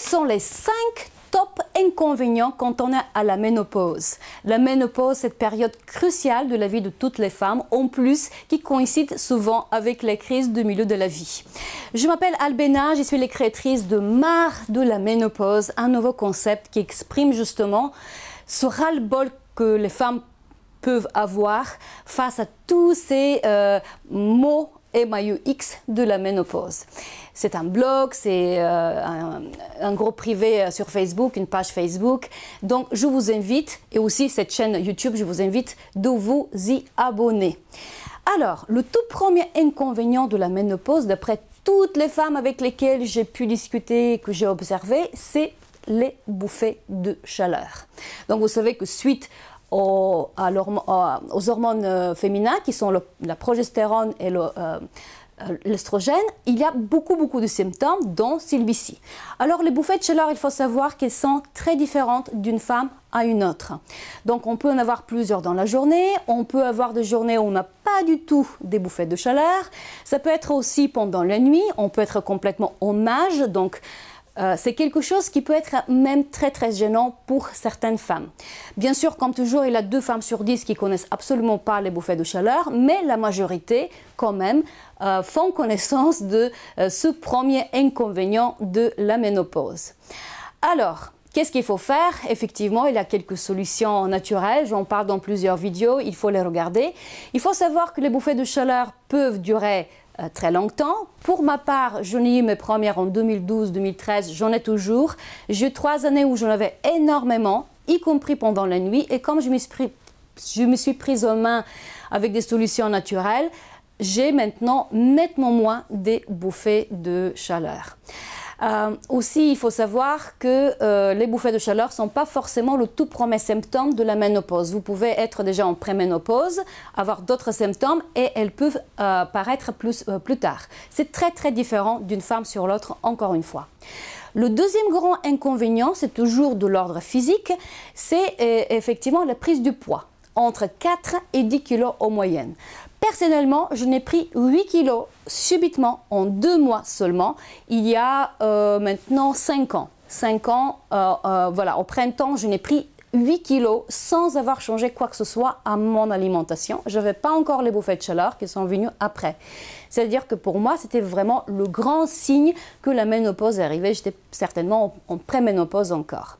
sont les cinq top inconvénients quand on est à la ménopause. La ménopause, cette période cruciale de la vie de toutes les femmes, en plus qui coïncide souvent avec les crises du milieu de la vie. Je m'appelle Albena, je suis les de Mar de la ménopause, un nouveau concept qui exprime justement ce ras-le-bol que les femmes peuvent avoir face à tous ces et euh, maillots X de la ménopause. C'est un blog, c'est euh, un, un groupe privé euh, sur Facebook, une page Facebook. Donc, je vous invite, et aussi cette chaîne YouTube, je vous invite de vous y abonner. Alors, le tout premier inconvénient de la ménopause, d'après toutes les femmes avec lesquelles j'ai pu discuter, que j'ai observé, c'est les bouffées de chaleur. Donc, vous savez que suite aux, hormones euh, féminines, qui sont la progestérone et le, euh, euh, l'estrogène, il y a beaucoup, beaucoup de symptômes, dont celui-ci. Alors, les bouffées de chaleur, il faut savoir qu'elles sont très différentes d'une femme à une autre. Donc, on peut en avoir plusieurs dans la journée. On peut avoir des journées où on n'a pas du tout des bouffées de chaleur. Ça peut être aussi pendant la nuit. On peut être complètement en nage, donc euh, c'est quelque chose qui peut être même très très gênant pour certaines femmes. Bien sûr, comme toujours, il y a deux femmes sur dix qui connaissent absolument pas les bouffées de chaleur, mais la majorité, quand même, euh, font connaissance de euh, ce premier inconvénient de la ménopause. Alors, Qu'est-ce qu'il faut faire Effectivement, il y a quelques solutions naturelles, j'en parle dans plusieurs vidéos, il faut les regarder. Il faut savoir que les bouffées de chaleur peuvent durer euh, très longtemps. Pour ma part, j'en ai eu mes premières en 2012-2013, j'en ai toujours. J'ai eu trois années où j'en avais énormément, y compris pendant la nuit. Et comme je, je me suis prise en main avec des solutions naturelles, j'ai maintenant nettement moins des bouffées de chaleur. Euh, aussi, il faut savoir que euh, les bouffées de chaleur ne sont pas forcément le tout premier symptôme de la ménopause. Vous pouvez être déjà en préménopause, avoir d'autres symptômes et elles peuvent euh, paraître plus, euh, plus tard. C'est très très différent d'une femme sur l'autre, encore une fois. Le deuxième grand inconvénient, c'est toujours de l'ordre physique, c'est effectivement la prise du poids entre 4 et 10 kilos en moyenne. Personnellement, je n'ai pris 8 kilos subitement en deux mois seulement, il y a euh, maintenant 5 ans. 5 ans, euh, euh, voilà, au printemps, je n'ai pris 8 kilos sans avoir changé quoi que ce soit à mon alimentation. Je n'avais pas encore les bouffées de chaleur qui sont venues après. C'est-à-dire que pour moi, c'était vraiment le grand signe que la ménopause est arrivée, J'étais certainement en, pré-ménopause encore.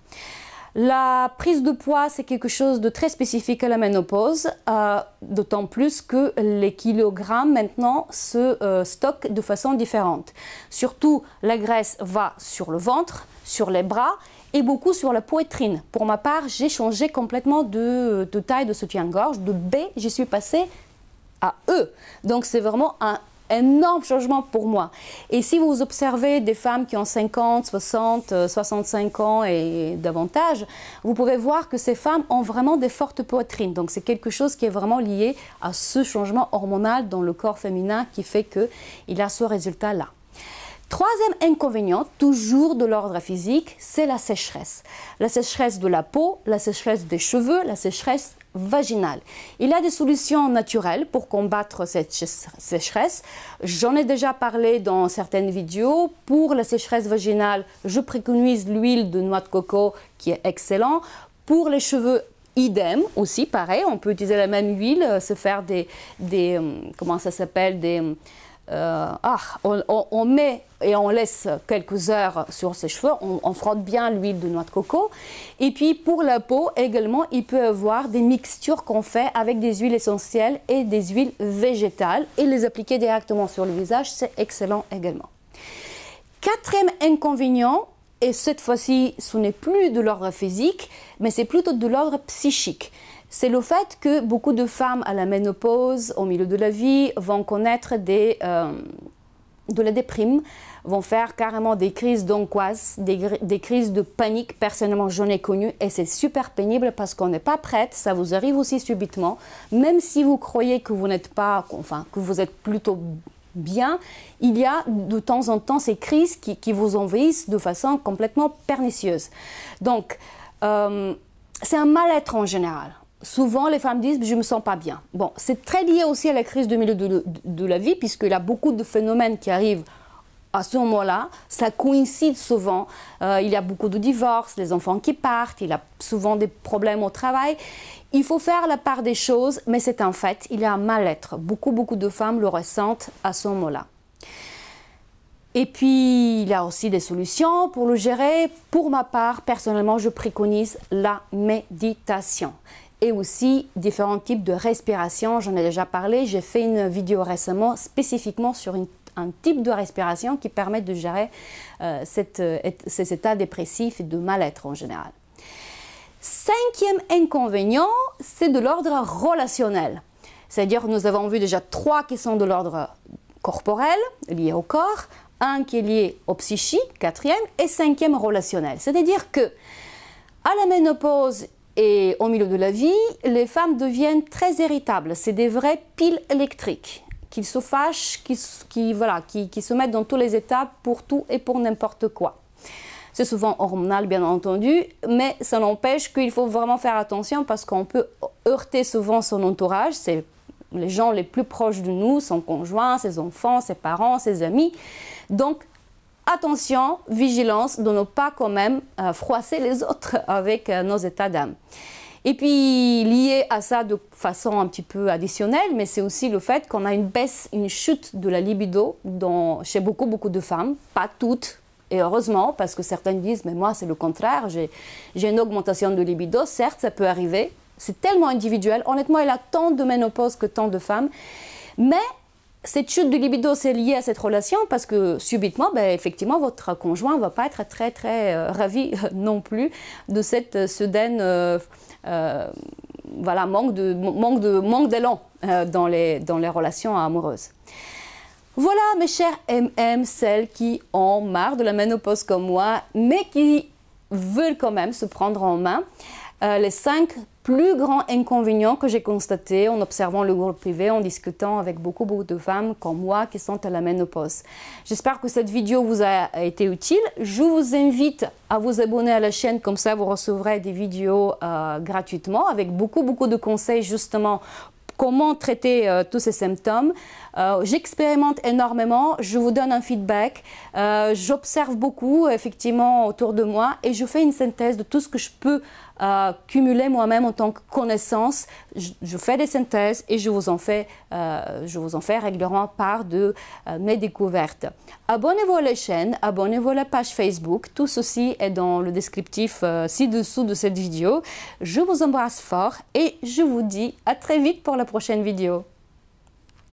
La prise de poids, c'est quelque chose de très spécifique à la ménopause, euh, d'autant plus que les kilogrammes maintenant se euh, stockent de façon différente. Surtout, la graisse va sur le ventre, sur les bras et beaucoup sur la poitrine. Pour ma part, j'ai changé complètement de, taille de soutien-gorge, de B, j'y suis passée à E. Donc c'est vraiment un énorme changement pour moi. Et si vous observez des femmes qui ont 50, 60, 65 ans et davantage, vous pouvez voir que ces femmes ont vraiment des fortes poitrines. Donc c'est quelque chose qui est vraiment lié à ce changement hormonal dans le corps féminin qui fait il a ce résultat-là. Troisième inconvénient, toujours de l'ordre physique, c'est la sécheresse. La sécheresse de la peau, la sécheresse des cheveux, la sécheresse vaginale. Il y a des solutions naturelles pour combattre cette sécheresse. J'en ai déjà parlé dans certaines vidéos. Pour la sécheresse vaginale, je préconise l'huile de noix de coco qui est excellent. Pour les cheveux, idem aussi, pareil, on peut utiliser la même huile, euh, se faire des, des euh, comment ça s'appelle, des euh, euh, ah, on, met et on laisse quelques heures sur ses cheveux, on, on frotte bien l'huile de noix de coco. Et puis pour la peau également, il peut y avoir des mixtures qu'on fait avec des huiles essentielles et des huiles végétales et les appliquer directement sur le visage, c'est excellent également. Quatrième inconvénient, et cette fois-ci ce n'est plus de l'ordre physique, mais c'est plutôt de l'ordre psychique c'est le fait que beaucoup de femmes à la ménopause, au milieu de la vie, vont connaître euh, de la déprime, vont faire carrément des crises d'angoisse, des, crises de panique. Personnellement, j'en ai connu et c'est super pénible parce qu'on n'est pas prête. Ça vous arrive aussi subitement. Même si vous croyez que vous n'êtes pas, enfin, que vous êtes plutôt bien, il y a de temps en temps ces crises qui, vous envahissent de façon complètement pernicieuse. Donc, euh, c'est un mal-être en général souvent les femmes disent je me sens pas bien. Bon, c'est très lié aussi à la crise du milieu de, la vie puisqu'il y a beaucoup de phénomènes qui arrivent à ce moment-là, ça coïncide souvent. Euh, il y a beaucoup de divorces, les enfants qui partent, il y a souvent des problèmes au travail. Il faut faire la part des choses, mais c'est un fait, il y a un mal-être. Beaucoup, beaucoup de femmes le ressentent à ce moment-là. Et puis, il y a aussi des solutions pour le gérer. Pour ma part, personnellement, je préconise la méditation et aussi différents types de respiration. J'en ai déjà parlé, j'ai fait une vidéo récemment spécifiquement sur un type de respiration qui permet de gérer euh, cet, euh, état dépressif et de mal-être en général. Cinquième inconvénient, c'est de l'ordre relationnel. C'est-à-dire, nous avons vu déjà trois qui sont de l'ordre corporel, lié au corps, un qui est lié au psychique, quatrième, et cinquième relationnel. C'est-à-dire que à la ménopause, et au milieu de la vie, les femmes deviennent très irritables. C'est des vraies piles électriques qui se fâchent, qui, qui voilà, qui, se mettent dans tous les états pour tout et pour n'importe quoi. C'est souvent hormonal, bien entendu, mais ça n'empêche qu'il faut vraiment faire attention parce qu'on peut heurter souvent son entourage. C'est les gens les plus proches de nous, son conjoint, ses enfants, ses parents, ses amis. Donc, attention, vigilance de ne pas quand même euh, froisser les autres avec euh, nos états d'âme. Et puis, lié à ça de façon un petit peu additionnelle, mais c'est aussi le fait qu'on a une baisse, une chute de la libido dans, chez beaucoup, beaucoup de femmes, pas toutes, et heureusement, parce que certaines disent, mais moi, c'est le contraire, j'ai une augmentation de libido, certes, ça peut arriver, c'est tellement individuel, honnêtement, il a tant de ménopause que tant de femmes, mais cette chute de libido, c'est lié à cette relation parce que subitement, ben, effectivement, votre conjoint ne va pas être très, très euh, ravi euh, non plus de cette euh, soudaine voilà, manque d'élan de, manque de, manque dans, les, dans les relations amoureuses. Voilà, mes chers MM, celles qui ont marre de la ménopause comme moi, mais qui veulent quand même se prendre en main. les cinq plus grand inconvénient que j'ai constaté en observant le groupe privé, en discutant avec beaucoup, beaucoup de femmes comme moi qui sont à la ménopause. J'espère que cette vidéo vous a été utile. Je vous invite à vous abonner à la chaîne, comme ça vous recevrez des vidéos euh, gratuitement avec beaucoup, beaucoup de conseils justement comment traiter euh, tous ces symptômes. Euh, j'expérimente énormément, je vous donne un feedback, j'observe beaucoup effectivement autour de moi et je fais une synthèse de tout ce que je peux euh, moi-même en tant que connaissance. Je, fais des synthèses et je vous en fais, euh, je vous en fais régulièrement part de euh, mes découvertes. Abonnez-vous à la chaîne, abonnez-vous à la page Facebook. Tout ceci est dans le descriptif euh, ci-dessous de cette vidéo. Je vous embrasse fort et je vous dis à très vite pour la prochaine vidéo.